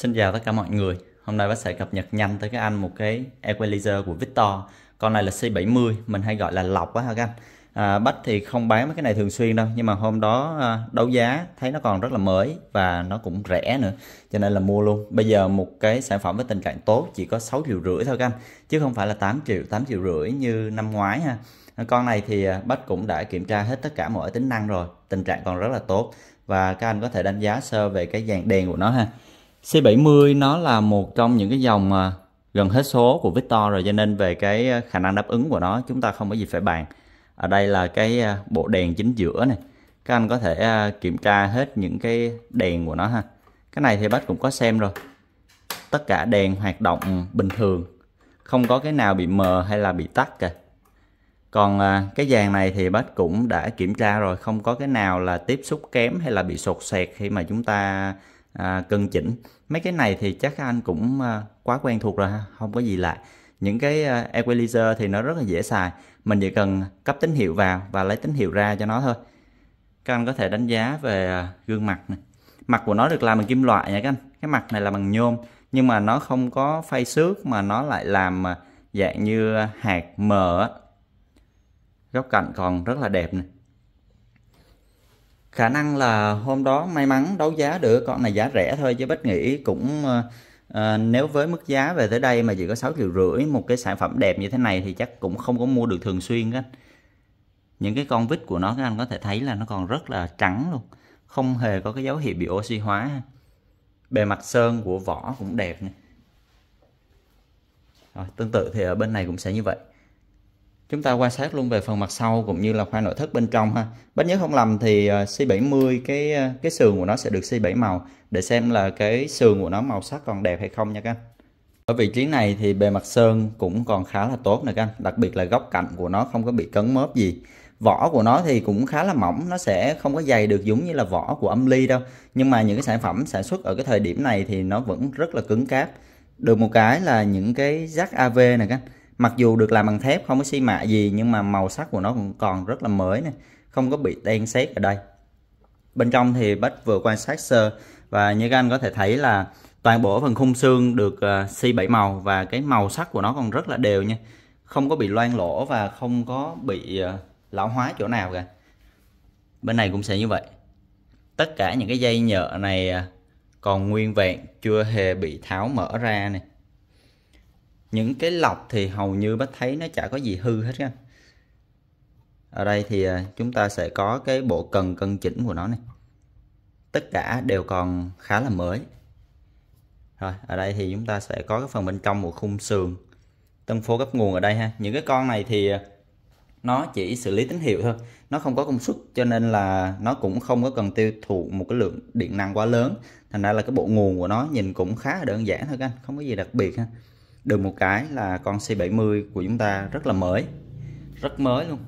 Xin chào tất cả mọi người Hôm nay bác sẽ cập nhật nhanh tới các anh một cái equalizer của Victor Con này là C70 mình hay gọi là lọc quá ha các anh à, Bách thì không bán mấy cái này thường xuyên đâu Nhưng mà hôm đó à, đấu giá thấy nó còn rất là mới và nó cũng rẻ nữa Cho nên là mua luôn Bây giờ một cái sản phẩm với tình trạng tốt chỉ có 6 triệu rưỡi thôi các anh Chứ không phải là 8 triệu, 8 triệu rưỡi như năm ngoái ha à, con này thì à, Bách cũng đã kiểm tra hết tất cả mọi tính năng rồi Tình trạng còn rất là tốt Và các anh có thể đánh giá sơ về cái dàn đèn của nó ha C70 nó là một trong những cái dòng à, gần hết số của Victor rồi cho nên về cái à, khả năng đáp ứng của nó chúng ta không có gì phải bàn. Ở đây là cái à, bộ đèn chính giữa này. Các anh có thể kiểm tra hết những cái đèn của nó ha. Cái này thì bác cũng có xem rồi. Tất cả đèn hoạt động bình thường. Không có cái nào bị mờ hay là bị tắt kìa. Còn cái dàn này thì bác cũng đã kiểm tra rồi. Không có cái nào là tiếp xúc kém hay là bị sột sẹt khi mà chúng ta à, cân chỉnh mấy cái này thì chắc anh cũng à, quá quen thuộc rồi ha không có gì lạ những cái à, equalizer thì nó rất là dễ xài mình chỉ cần cấp tín hiệu vào và lấy tín hiệu ra cho nó thôi các anh có thể đánh giá về à, gương mặt này mặt của nó được làm bằng kim loại nha các anh cái mặt này là bằng nhôm nhưng mà nó không có phay xước mà nó lại làm à, dạng như à, hạt mờ góc cạnh còn rất là đẹp này khả năng là hôm đó may mắn đấu giá được con này giá rẻ thôi chứ bất nghĩ cũng à, nếu với mức giá về tới đây mà chỉ có 6 triệu rưỡi một cái sản phẩm đẹp như thế này thì chắc cũng không có mua được thường xuyên các những cái con vít của nó các anh có thể thấy là nó còn rất là trắng luôn không hề có cái dấu hiệu bị oxy hóa bề mặt sơn của vỏ cũng đẹp này. Rồi, tương tự thì ở bên này cũng sẽ như vậy chúng ta quan sát luôn về phần mặt sau cũng như là khoang nội thất bên trong ha bác nhớ không lầm thì ờ, C70 cái ờ, cái sườn của nó sẽ được C7 màu để xem là cái sườn của nó màu sắc còn đẹp hay không nha các anh ở vị trí này thì bề mặt sơn cũng còn khá là tốt nè các anh đặc biệt là góc cạnh của nó không có bị cấn mớp gì vỏ của nó thì cũng khá là mỏng nó sẽ không có dày được giống như là vỏ của âm ly đâu nhưng mà những cái sản phẩm sản xuất ở cái thời điểm này thì nó vẫn rất là cứng cáp được một cái là những cái rác AV này các anh mặc dù được làm bằng thép không có xi mạ gì nhưng mà màu sắc của nó cũng còn rất là mới này không có bị đen xét ở đây bên trong thì bách vừa quan sát sơ và như các anh có thể thấy là toàn bộ phần khung xương được uh, xi bảy màu và cái màu sắc của nó còn rất là đều nha không có bị loang lỗ và không có bị uh, lão hóa chỗ nào cả bên này cũng sẽ như vậy tất cả những cái dây nhợ này ờ, còn nguyên vẹn chưa hề bị tháo mở ra này những cái lọc thì hầu như bác thấy nó chả có gì hư hết các ở đây thì à, chúng ta sẽ có cái bộ cần cân chỉnh của nó này tất cả đều còn khá là mới rồi ở đây thì chúng ta sẽ có cái phần bên trong một khung sườn tân phố gấp nguồn ở đây ha những cái con này thì à, nó chỉ xử lý tín hiệu thôi nó không có công suất cho nên là nó cũng không có cần tiêu thụ một cái lượng điện năng quá lớn thành ra là cái bộ nguồn của nó nhìn cũng khá là đơn giản thôi các anh không có gì đặc biệt ha được một cái là con C70 của chúng ta rất là mới rất mới luôn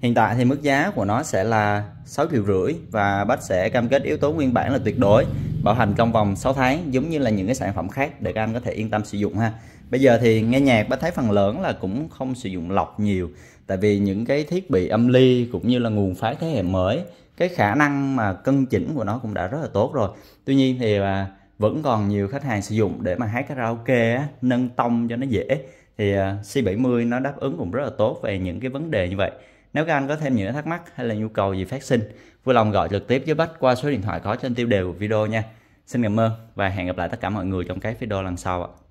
hiện tại thì mức giá của nó sẽ là 6 triệu rưỡi và bác sẽ cam kết yếu tố nguyên bản là tuyệt đối bảo hành trong vòng 6 tháng giống như là những cái sản phẩm khác để các anh có thể yên tâm sử dụng ha bây giờ thì nghe nhạc bác thấy phần lớn là cũng không sử dụng lọc nhiều tại vì những cái thiết bị âm ly cũng như là nguồn phái thế hệ mới cái khả năng mà cân chỉnh của nó cũng đã rất là tốt rồi tuy nhiên thì à, vẫn còn nhiều khách hàng sử dụng để mà hát karaoke á, nâng tông cho nó dễ thì à, C70 nó đáp ứng cũng rất là tốt về những cái vấn đề như vậy nếu các anh có thêm những thắc mắc hay là nhu cầu gì phát sinh vui lòng gọi trực tiếp với Bách qua số điện thoại có trên tiêu đề của video nha xin cảm ơn và hẹn gặp lại tất cả mọi người trong cái video lần sau ạ